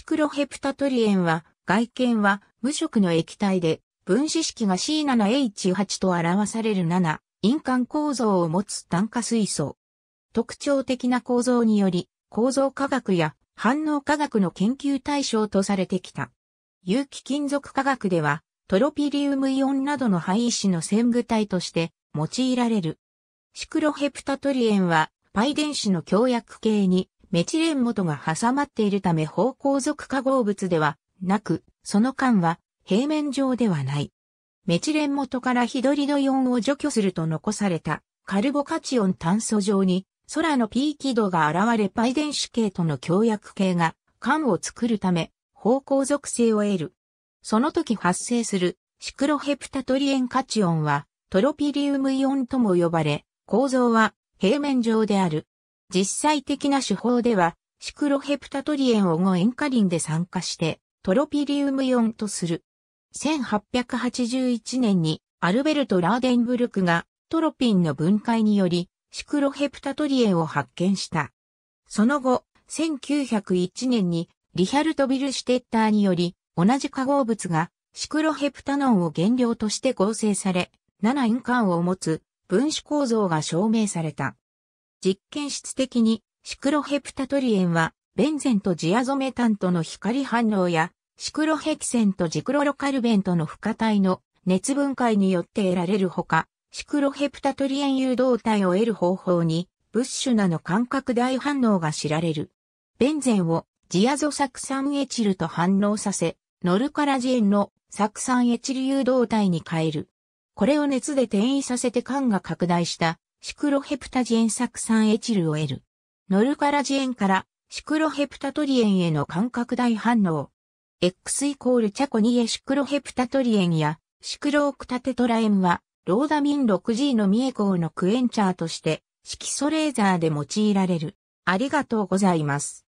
シクロヘプタトリエンは、外見は無色の液体で、分子式が C7H8 と表される7、印鑑構造を持つ炭化水素。特徴的な構造により、構造科学や反応科学の研究対象とされてきた。有機金属科学では、トロピリウムイオンなどの廃子の線具体として用いられる。シクロヘプタトリエンは、パイ電子の強薬系にメチレン元が挟まっているため方向属化合物ではなく、その間は平面上ではない。メチレン元からヒドリドイオンを除去すると残されたカルボカチオン炭素上に空の P 軌道が現れパイ電子系との協約系が間を作るため方向属性を得る。その時発生するシクロヘプタトリエンカチオンはトロピリウムイオンとも呼ばれ構造は平面上である。実際的な手法では、シクロヘプタトリエンを5塩化リンで酸化して、トロピリウムイオンとする。1881年にアルベルト・ラーデンブルクがトロピンの分解によりシクロヘプタトリエンを発見した。その後、1901年にリヒャルト・ビルシテッターにより同じ化合物がシクロヘプタノンを原料として合成され、7塩化を持つ分子構造が証明された。実験室的にシクロヘプタトリエンはベンゼンとジアゾメタンとの光反応やシクロヘキセンとジクロロカルベンとの付加体の熱分解によって得られるほか、シクロヘプタトリエン誘導体を得る方法にブッシュなの感覚大反応が知られる。ベンゼンをジアゾ酢酸エチルと反応させ、ノルカラジエンの酢酸エチル誘導体に変える。これを熱で転移させて間が拡大したシクロヘプタジエン酢酸エチルを得る。ノルカラジエンからシクロヘプタトリエンへの感覚大反応。X イコールチャコニエシクロヘプタトリエンやシクロオクタテトラエンはローダミン 6G のミエコーのクエンチャーとして色素レーザーで用いられる。ありがとうございます。